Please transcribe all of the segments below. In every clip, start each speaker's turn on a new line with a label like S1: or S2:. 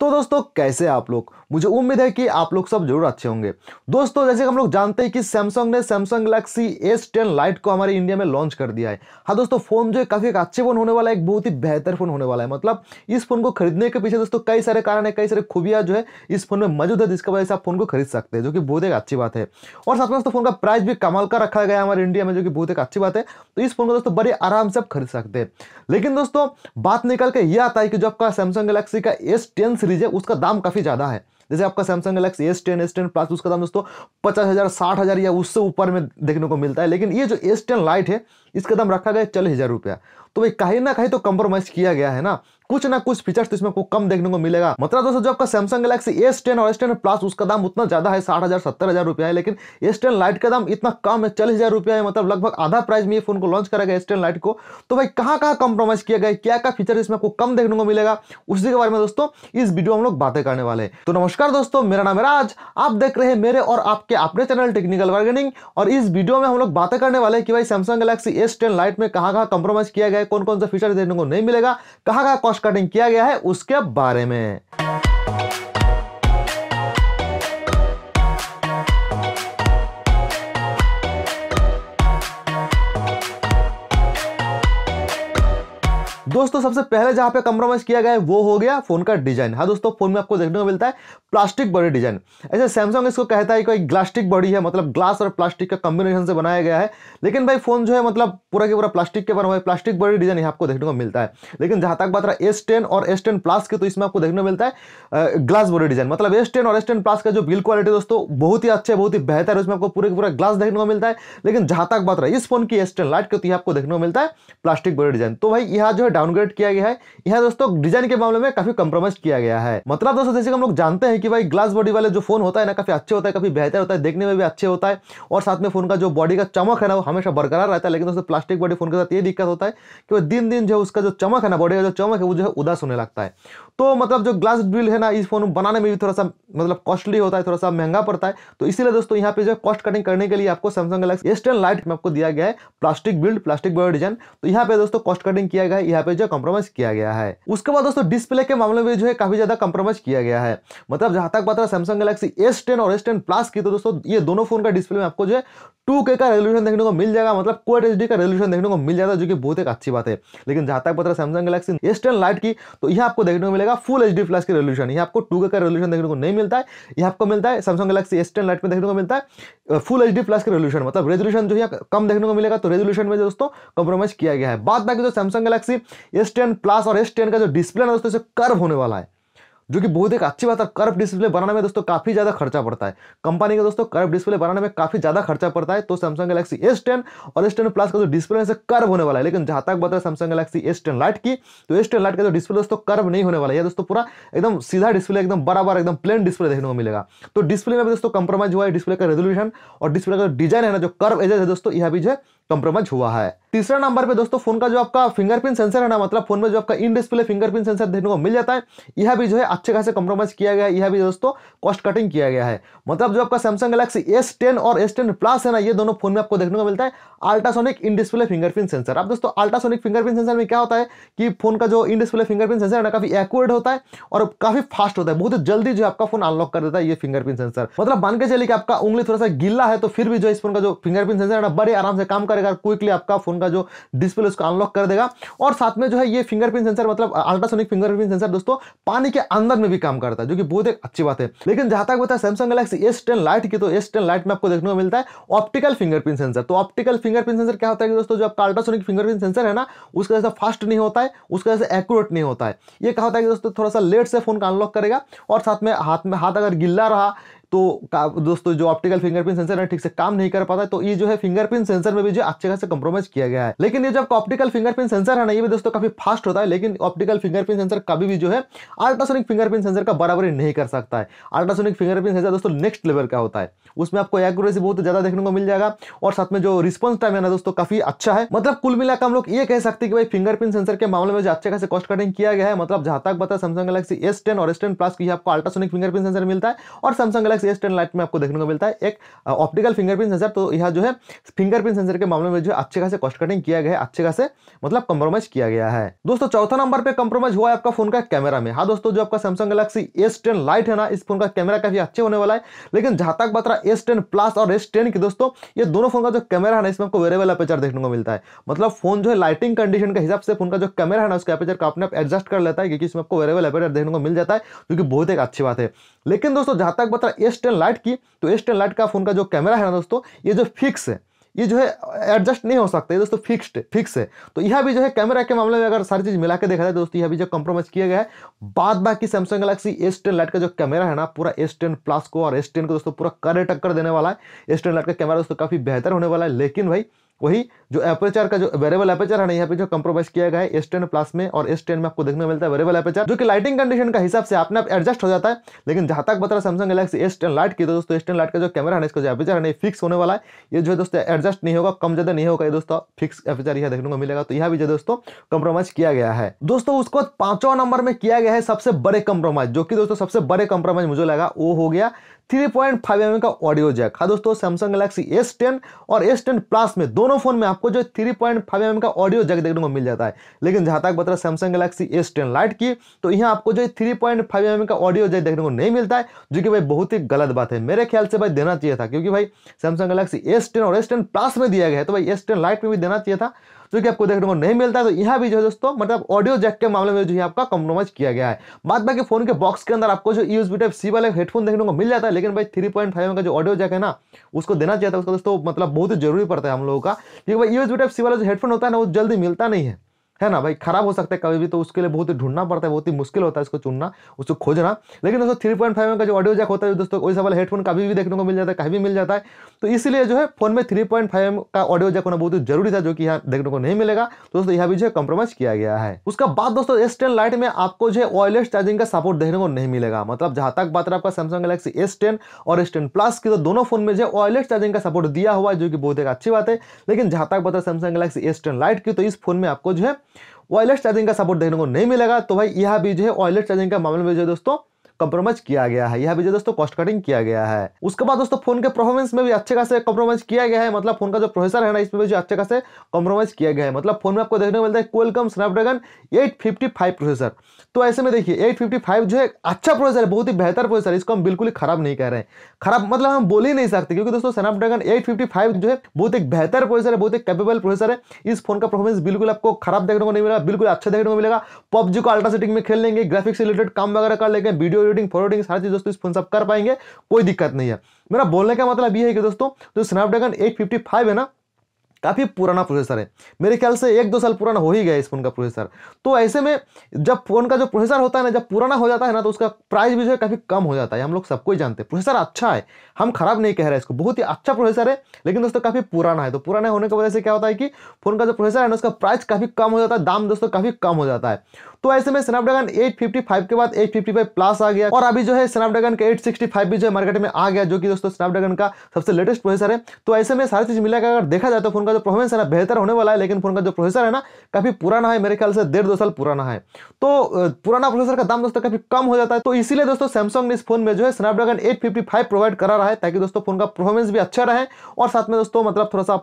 S1: तो दोस्तों कैसे आप लोग मुझे उम्मीद है कि आप लोग सब जरूर अच्छे होंगे दोस्तों जैसे हम लोग जानते हैं कि सैमसंग ने Samsung Galaxy S ten lite को हमारे इंडिया में लॉन्च कर दिया है हाँ दोस्तों फ़ोन जो है काफ़ी अच्छे फ़ोन होने वाला है एक बहुत ही बेहतर फ़ोन होने वाला है मतलब इस फ़ोन को खरीदने के पीछे दोस्तों कई सारे कारण है कई सारे खूबियां जो है इस फ़ोन में मौजूद है जिसकी वजह से आप फ़ोन को खरीद सकते हैं जो कि बहुत एक अच्छी बात है और साथ में दोस्तों फ़ोन का प्राइस भी कमाल का रखा गया है हमारे इंडिया में जो कि बहुत एक अच्छी बात है तो इस फ़ोन को दोस्तों बड़े आराम से आप खरीद सकते हैं लेकिन दोस्तों बात निकल के ये आता है कि जो आपका सैमसंग गलेक्सी का एस टेन लीजिए उसका दाम काफ़ी ज़्यादा है जैसे आपका Samsung Galaxy S ten S ten plus उसका दाम दोस्तों पचास हज़ार साठ हज़ार या उससे ऊपर में देखने को मिलता है लेकिन ये जो एस टेन लाइट है इसका दाम रखा गया चालीस हज़ार रुपया तो भाई कहीं ना कहीं तो कंप्रोमाइज किया गया है ना कुछ ना कुछ फीचर्स तो इसमें कम देखने को मिलेगा मतलब दोस्तों जो आपका सैमसंग गैलेक्सी एस टेन और एस टेन प्लस उसका दाम उतना ज्यादा है साठ हजार सत्तर हजार रुपया है लेकिन एस टेन लाइट का दाम इतना कम है चालीस हजार रुपया है मतलब लगभग आधा प्राइस में ये फोन को लॉन्च करा गया एस टेन लाइट को तो भाई कहाँ कहाँ कॉम्प्रोमाइज किया गया क्या क्या फीचर इसमें आपको कम देखने को मिलेगा उसी के बारे में दोस्तों इस वीडियो हम लोग बातें करने वाले हैं तो नमस्कार दोस्तों मेरा नाम है राज आप देख रहे हैं मेरे और आपके अपने चैनल टेक्निकल बार्गेनिंग और इस वीडियो में हम लोग बातें करने वाले कि भाई Samsung Galaxy S ten lite में कहाँ कहाँ कॉम्प्रोमाइज किया गया है कौन कौन सा फीचर देखने को नहीं मिलेगा कहाँ कहाँ कॉस्ट कटिंग किया गया है उसके बारे में दोस्तों सबसे पहले जहां पे कंप्रोमाइज किया गया है वो हो गया फोन का डिजाइन हाँ दोस्तों फोन में आपको देखने को मिलता है प्लास्टिक बॉडी डिजाइन ऐसे सैमसंग इसको कहता है कि ग्लास्टिक बॉडी है मतलब ग्लास और प्लास्टिक का कॉम्बिनेशन से बनाया गया है लेकिन भाई फोन जो है मतलब पूरा के पूरा प्लास्टिक के बना हुआ है प्लास्टिक बॉडी डिजाइन यहाँ आपको देखने को मिलता है लेकिन जहां तक बात रहा एस टेन और एस टेन प्लस की तो इसमें आपको देखने को मिलता है ग्लास बॉडी डिजाइन मतलब एस टेन और एस टेन प्लस का जो बिल क्वालिटी दोस्तों बहुत ही अच्छा है बहुत ही बेहतर है उसमें आपको पूरे पूरा ग्लास देखने को मिलता है लेकिन जहां तक बात रहा इस फोन की एस टेन लाइट की तो आपको देखने को मिलता है प्लास्टिक बॉडी डिजाइन तो भाई यहाँ जो है डाउनग्रेड किया गया है यहाँ दोस्तों डिजाइन के मामले में काफी कम्प्रोमाइज किया गया है मतलब दोस्तों जैसे हम लोग जानते हैं कि भाई ग्लास बॉडी वाले जो फोन होता है ना काफी अच्छे होता है काफी बेहतर होता है देखने में भी अच्छे होता है और साथ में फोन का जो बॉडी का चमक है ना वो हमेशा बरकरार रहता है लेकिन दोस्तों प्लास्टिक बॉडी फोन के साथ ये दिक्कत होता है कि वो दिन दिन जो उसका जो चमक है ना बॉडी का जो चमक है वो जो है उदास होने लगता है तो मतलब जो ग्लास बिल है ना इस फोन बनाने में भी थोड़ा सा मतलब कॉस्टली होता है थोड़ा सा महंगा पड़ता है तो इसीलिए दोस्तों यहाँ पे जो कॉस्ट कटिंग करने के लिए आपको सैमसंग गैलेक्सी एस लाइट में आपको दिया गया है plastic build plastic body design तो यहाँ पे दोस्तों कॉस्ट कटिंग किया गया है यहाँ पे पे जो कॉम्प्रोमाइज किया गया है उसके बाद दोस्तों डिस्प्ले के मामले में जो है काफी ज्यादा कॉम्प्रोमाइज किया गया है मतलब जहां तक बात है सैमसंग गैलेक्सी एस टेन और एस टेन प्लस की तो दोस्तों ये दोनों फोन का डिस्प्ले में आपको जो है टू के का रेजोल्यूशन देखने को मिल जाएगा मतलब क्वाड एच का रेजोल्यूशन देखने को मिल जाता है जो कि बहुत एक अच्छी बात है लेकिन जहां तक पता Samsung Galaxy S ten lite की तो यह आपको देखने को मिलेगा फुल एच डी प्लस के रेजोल्यूशन यहाँ आपको टू के का रेजोल्यूशन देखने को नहीं मिलता है यह आपको मिलता है Samsung Galaxy S ten lite में देखने को मिलता है फुल एच प्लस के रेजोल्यूशन मतलब रेजोल्यूशन जो है कम देखने को मिलेगा तो रेजोल्यूशन में दोस्तों कॉम्प्रोमाइज किया गया है बात बाकी जो Samsung Galaxy S ten plus और एस टेन का जो डिस्प्ले ना दोस्तों इसे कर्व होने वाला है जो कि बहुत एक अच्छी बात है कर्व डिस्प्ले बनाने में दोस्तों काफ़ी ज़्यादा खर्चा पड़ता है कंपनी का दोस्तों कर्व डिस्प्ले बनाने में काफ़ी ज़्यादा खर्चा पड़ता है तो सैमसंग गैलेक्सी एस टेन और एस टेन प्लस का जो डिस्प्ले है कर्व होने वाला है लेकिन जहां तक बता है Samsung Galaxy S ten lite की तो एस टेन लाइट का जो डिस्प्ले दोस्तों कर्व नहीं होने वाला है दोस्तों पूरा एकदम सीधा डिस्प्ले एकदम बराबर एकदम प्लेन डिस्प्ले देखने को मिलेगा तो डिस्प्ले में दोस्तों कंप्रोमाइज हुआ है डिस्प्ले का रेजोल्यूशन और डिस्प्ले का डिजाइन है ना जो कर्व एजेस है दोस्तों यह भी जो है कंप्रोमाइज हुआ है तीसरा नंबर पे दोस्तों फोन का जो आपका फिंगरप्रिंट सेंसर है ना मतलब फोन में जो आपका इन डिस्प्ले फिंगरप्रिंट सेंसर देखने को मिल जाता है यह भी जो है अच्छे खासे कंप्रोमाइज किया गया है यह भी दोस्तों कॉस्ट कटिंग किया गया है मतलब जो आपका सैमसंग गैलेक्सी एस टेन और एस टेन प्लस है ना ये दोनों फोन में आपको देखने को मिलता है ultrasonic in display fingerprint sensor अब दोस्तों अल्ट्रासोनिक फिंगरप्रिंट सेंसर में क्या होता है कि फोन का जो इन डिस्प्ले फिंगरप्रिंट सेंसर है ना काफी एक्यूरेट होता है और काफी फास्ट होता है बहुत जल्दी जो आपका फोन अनलॉक कर देता है ये फिंगरप्रिंट सेंसर मतलब मान के चलिए कि आपका उंगली थोड़ा सा गिल्ला है तो फिर भी जो इस फोन का जो फिंगरप्रिंट सेंसर है ना बड़े आराम से काम कर करेगा क्विकली आपका फोन का जो डिस्प्ले उसको अनलॉक कर देगा और साथ में जो है ये फिंगरप्रिंट सेंसर मतलब अल्ट्रासोनिक फिंगरप्रिंट सेंसर दोस्तों पानी के अंदर में भी काम करता है जो कि बहुत एक अच्छी बात है लेकिन जहां तक बताया Samsung Galaxy S ten lite की तो एस टेन लाइट में आपको देखने को मिलता है ऑप्टिकल फिंगरप्रिंट सेंसर तो ऑप्टिकल फिंगरप्रिंट सेंसर क्या होता है कि दोस्तों जो आपका अल्ट्रासोनिक फिंगरप्रिंट सेंसर है ना उसका जैसा फास्ट नहीं होता है उसका जैसे एक्यूरेट नहीं होता है ये कहा होता है कि दोस्तों थोड़ा सा लेट से फोन का अनलॉक करेगा और साथ में हाथ में हाथ अगर गिल्ला रहा तो दोस्तों जो ऑप्टिकल फिंगरप्रिंट सेंसर है ठीक से काम नहीं कर पाता तो ये जो है फिंगरप्रिंट सेंसर में भी जो अच्छे खासे कॉम्प्रोमाइज किया गया है लेकिन ये जो ऑप्टिकल फिंगरप्रिंट सेंसर है ना ये भी दोस्तों काफी फास्ट होता है लेकिन ऑप्टिकल फिंगरप्रिंट सेंसर कभी भी जो है अल्ट्रासोनिक फिंगरप्रिंट सेंसर का बराबरी नहीं कर सकता है अल्ट्रासोनिक फिंगरप्रिंट सेंसर दोस्तों नेक्स्ट लेवल का होता है उसमें आपको एक्यूरेसी बहुत ज्यादा देखने को मिल जाएगा और साथ में जो रिस्पॉन्स टाइम है ना दोस्तों काफी अच्छा है मतलब कुल मिलाकर हम लोग ये कह सकते हैं कि भाई फिंगरप्रिंट सेंसर के मामले में जो अच्छे खासे कॉस्ट कटिंग किया गया है मतलब जहां तक पता सैमसंग गैलेक्सी एस टेन और एस टेन प्लस की आपको अल्ट्रासोनिक फिंगरप्रिंट सेंसर मिलता है और Samsung Galaxy Galaxy S ten lite में आपको देखने को मिलता है एक ऑप्टिकल फिंगरप्रिंट सेंसर तो यह जो है फिंगरप्रिंट सेंसर के मामले में जो अच्छे खासे कॉस्ट कटिंग किया गया है अच्छे खासे मतलब कम्प्रोमाइज किया गया है दोस्तों चौथा नंबर पर कम्प्रोमाइज हुआ है आपका फोन का कैमरा में हाँ दोस्तों जो आपका Samsung Galaxy S ten lite है ना इस फोन का कैमरा काफी अच्छे होने वाला है लेकिन जहां तक बात रहा एस टेन प्लस और एस टेन की दोस्तों ये दोनों फोन का जो कैमरा है ना इसमें आपको वेरेबल अपेचर देखने को मिलता है मतलब फोन जो है लाइटिंग कंडीशन के हिसाब से फोन का जो कैमरा है ना उसका अपेचर का अपने आप एडजस्ट कर लेता है क्योंकि इसमें आपको वेरेबल अपेचर देखने को मिल जाता है जो कि बहुत एक अच्छी बात है लेकिन दोस्तों जहां तक बता रहा एस टेन लाइट की तो एस टेन लाइट का फ़ोन का जो कैमरा है ना दोस्तों ये जो फिक्स है ये जो है एडजस्ट नहीं हो सकता ये दोस्तों फिक्स्ड फिक्स है तो यह भी जो है कैमरा के मामले में अगर सारी चीज़ मिला के देखा जाए दोस्तों यह भी जो कॉम्प्रोमाइज किया गया है बाद बाकी Samsung Galaxy S ten lite का जो कैमरा है ना पूरा एस टेन प्लस को और एस टेन को दोस्तों पूरा करे टक्कर देने वाला है एस टेन लाइट का कैमरा दोस्तों काफ़ी बेहतर होने वाला है लेकिन भाई वही जो एपेचर का जो वेरेबल एपेचर है ना यहाँ पे जो कंप्रोमाइज किया गया है एस टेन प्लस में और एस टेन में आपको देखने मिलता है वेरेबल एपेचर जो कि लाइटिंग कंडीशन का हिसाब से अपने आप एडजस्ट हो जाता है लेकिन जहां तक बता रहा है Samsung Galaxy S ten lite की तो दोस्तों एस टेन लाइट का जो कैमरा है इसका जो एपेचर है फिक्स होने वाला है ये जो दोस्तों एडजस्ट नहीं होगा कम ज्यादा नहीं होगा ये दोस्तों फिक्स एपेचर यह देखने को मिलेगा तो यह भी जो दोस्तों कंप्रोमाइज किया गया है दोस्तों उसको पांचवा नंबर में किया गया है सबसे बड़े कंप्रोमाइज जो कि दोस्तों सबसे बड़े कंप्रोमाइज मुझे लगा वो हो गया 3.5 पॉइंट फाइव का ऑडियो जैक हाँ दोस्तों सैमसंग गैलेक्सी S10 और S10 प्लस में दोनों दोनों फोन में आपको जो थ्री पॉइंट फाइव एम का ऑडियो जग देखने को मिल जाता है लेकिन जहां तक बता Samsung Galaxy S ten lite की तो यहाँ आपको जो थ्री पॉइंट फाइव एम का ऑडियो जग देखने को नहीं मिलता है जो कि भाई बहुत ही गलत बात है मेरे ख्याल से भाई देना चाहिए था क्योंकि भाई सैमसंग गैलेक्सी एस टेन और एस टेन प्लस में दिया गया है तो भाई एस टेन लाइट में भी देना चाहिए था जो कि आपको देखने को नहीं मिलता है तो यहाँ भी जो है दोस्तों मतलब ऑडियो जैक के मामले में जो है आपका कॉम्प्रोमाइज किया गया है बाद बाकी फोन के बॉक्स के अंदर आपको जो बी टाइप सी वाले हेडफोन देखने को मिल जाता है लेकिन भाई थ्री पॉइंट फाइव का जो ऑडियो जैक है ना उसको देना चाहिए था उसका दोस्तों मतलब बहुत ही जरूरी पड़ता है हम लोगों का क्योंकि भाई यूज टाइप सी वाला जो हेडफोन होता है ना वो जल्दी मिलता नहीं है है ना भाई खराब हो सकता है कभी भी तो उसके लिए बहुत ही ढूंढना पड़ता है बहुत ही मुश्किल होता है इसको चुनना उसको खोजना लेकिन दोस्तों थ्री पॉइंट फाइव का जो ऑडियो जैक होता है दोस्तों वैसे वाला हेडफोन कभी भी देखने को मिल जाता है कहीं भी मिल जाता है तो इसलिए जो है फोन में थ्री पॉइंट फाइव का ऑडियो जैक होना बहुत जरूरी था जो कि यहाँ देखने को नहीं मिलेगा तो दोस्तों यहाँ भी जो है कॉम्प्रोमाइज किया गया है उसका बाद दोस्तों एस टेन लाइट में आपको जो है वायरलेस चार्जिंग का सपोर्ट देखने को नहीं मिलेगा मतलब जहां तक बात आपका सैमसंग गलेक्सी एस टेन और एस टेन प्लस की तो दोनों फोन में जो है वायरलेस चार्जिंग का सपोर्ट दिया हुआ है जो कि बहुत एक अच्छी बात है लेकिन जहां तक बात है Samsung Galaxy S ten lite की तो इस फोन में आपको जो है वायरलेस चार्जिंग का सपोर्ट देखने को नहीं मिलेगा तो भाई यह भी जो है वायरलेस चार्जिंग का मामले में जो है दोस्तों कंप्रोमाइज किया गया है यह वीडियो दोस्तों कॉस्ट कटिंग किया गया है उसके बाद दोस्तों फोन के परफॉर्मेंस में भी अच्छे खासे कॉम्प्रोमाइज किया गया है मतलब फोन का जो प्रोसेसर है ना इसमें भी जो अच्छे खासे कॉम्प्रोमाइज किया गया है मतलब फोन में आपको देखने को मिलता है कोलकम स्नैपड्रैगन एट प्रोसेसर तो ऐसे में देखिए एट जो है अच्छा प्रोसेसर है बहुत ही बेहतर प्रोसेसर इसको हम बिल्कुल ही खराब नहीं कह रहे हैं खराब मतलब हम बोल ही नहीं सकते क्योंकि दोस्तों स्नैपड्रैगन एट जो है बहुत एक बेहतर प्रोसेसर है बहुत एक कैपेबल प्रोसेसर है इस फोन का परफॉर्मेंस बिल्कुल आपको खराब देखने को नहीं मिलेगा बिल्कुल अच्छा देखने को मिलेगा पबजी को अल्ट्रा सेटिंग में खेल लेंगे ग्राफिक्स रिलेटेड काम वगैरह कर लेंगे वीडियो रीडिंग फॉरवर्डिंग सारी चीज दोस्तों इस फोन से आप कर पाएंगे कोई दिक्कत नहीं है मेरा बोलने का मतलब ये है कि दोस्तों जो स्नैपड्रैगन एट है ना काफ़ी पुराना प्रोसेसर है मेरे ख्याल से एक दो साल पुराना हो ही गया इस फ़ोन का प्रोसेसर तो ऐसे में जब फ़ोन का जो प्रोसेसर होता है ना जब पुराना हो जाता है ना तो उसका प्राइस भी जो है काफ़ी कम हो जाता है हम लोग सबको ही जानते हैं प्रोसेसर अच्छा है हम खराब नहीं कह रहे हैं इसको बहुत ही अच्छा प्रोसेसर है लेकिन दोस्तों काफ़ी पुराना है तो पुराना होने की वजह से क्या होता है कि फ़ोन का जो प्रोसेसर है ना उसका प्राइस काफ़ी कम हो जाता है दाम दोस्तों काफ़ी कम हो जाता है तो ऐसे में स्नैपड्रैगन एट के बाद एट प्लस आ गया और अभी जो है स्नैपड्रैगन का एट भी जो है मार्केट में आ गया जो कि दोस्तों स्नैपड्रैगन का सबसे लेटेस्ट प्रोसेसर है तो ऐसे में सारी चीज़ मिलाकर अगर देखा जाए तो फोन का जो परफॉर्मेंस है ना बेहतर होने वाला है लेकिन फ़ोन का जो प्रोसेसर है ना काफ़ी पुराना है मेरे ख्याल से डेढ़ दो साल पुराना है तो पुराना प्रोसेसर का दाम दोस्तों काफ़ी कम हो जाता है तो इसीलिए दोस्तों सैमसंग ने इस फोन में जो है स्नैपड्रैगन एट प्रोवाइड करा रहा है ताकि दोस्तों फ़ोन का परफॉर्मेंस भी अच्छा रहे और साथ में दोस्तों मतलब थोड़ा सा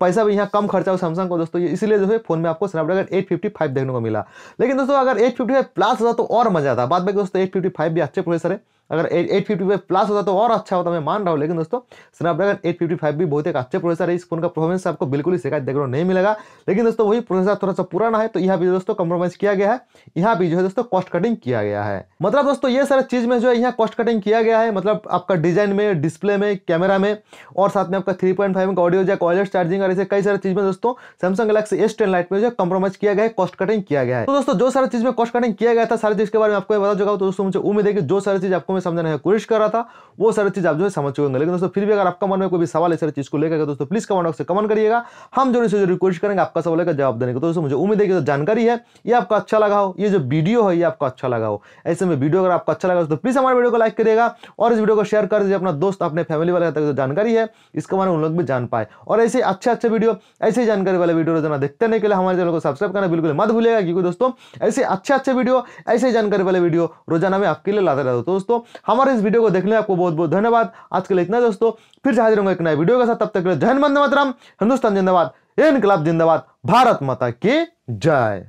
S1: पैसा भी यहाँ कम खर्चा हो सैमसंग को दोस्तों इसीलिए जो है फोन में आपको स्नैपड्रैगन 855 देखने को मिला लेकिन दोस्तों अगर 855 प्लस होता तो और मजा आता बाद में दोस्तों 855 भी अच्छे प्रोसेसर है अगर एट फिफ्टी फाइव प्लस होता तो और अच्छा होता मैं मान रहा हूँ लेकिन दोस्तों स्नैपड्रैगन एट फिफ्टी फाइव भी बहुत एक अच्छे प्रोसेसर है इस फोन का परफॉर्मेंस आपको बिल्कुल ही शिकायत देखने को नहीं मिलेगा लेकिन दोस्तों वही प्रोसेसर थोड़ा सा पुराना है तो यहाँ भी दोस्तों कम्प्रोमाइज किया गया है यहाँ भी जो है दोस्तों कॉस्ट कटिंग किया गया है मतलब दोस्तों ये सारा चीज़ में जो है यहाँ कॉस्ट कटिंग किया गया है मतलब आपका डिजाइन में डिस्प्ले में कैमरा में और साथ में आपका थ्री पॉइंट फाइव का ऑडियो जैक ऑयलेट चार्जिंग और ऐसे कई सारे चीज़ में दोस्तों Samsung Galaxy S ten lite में जो कॉम्प्रोमाइज किया गया है कॉस्ट कटिंग किया गया है तो दोस्तों जो सारा चीज़ में कॉस्ट कटिंग किया गया था सारी चीज़ के बारे में आपको बता चुका हूँ तो दोस्तों मुझे उम्मीद है कि जो सारी चीज़ आपको मैं समझाने की कोशिश कर रहा था वो सारी चीज़ आप जो है समझ चुके होंगे लेकिन दोस्तों फिर भी अगर आपका मन में कोई भी सवाल ऐसी चीज़ को लेकर दोस्तों प्लीज़ कमेंट बॉक्स से कमेंट करिएगा हम जो इसे जरूर कोशिश करेंगे आपका सवाल का जवाब देने का तो दोस्तों मुझे उम्मीद है कि जानकारी है ये आपका अच्छा लगा हो ये जो वीडियो है ये आपको अच्छा लगा हो ऐसे में वीडियो अगर आपको अच्छा लगा तो प्लीज़ हमारे वीडियो को लाइक करिएगा और इस वीडियो को शेयर कर दीजिए अपना दोस्त अपने फैमिली वाले तक जो जानकारी है इसके बारे में उन लोग भी जान पाए और ऐसे अच्छे अच्छे वीडियो ऐसे जानकारी वाले वीडियो रोजाना देखते रहने के लिए हमारे चैनल को सब्सक्राइब करना बिल्कुल मत भूलेगा क्योंकि दोस्तों ऐसे अच्छे अच्छे वीडियो ऐसे जानकारी वाले वीडियो रोजाना में आपके लिए लाते रहते तो दोस्तों हमारे इस वीडियो को देखने आपको बहुत बहुत धन्यवाद आज के लिए इतना दोस्तों फिर हाजिर होंगे एक नए वीडियो के साथ तब तक जय हिंद जहन मतराम हिंदुस्तान जिंदाबाद इनकलाब जिंदाबाद भारत माता की जय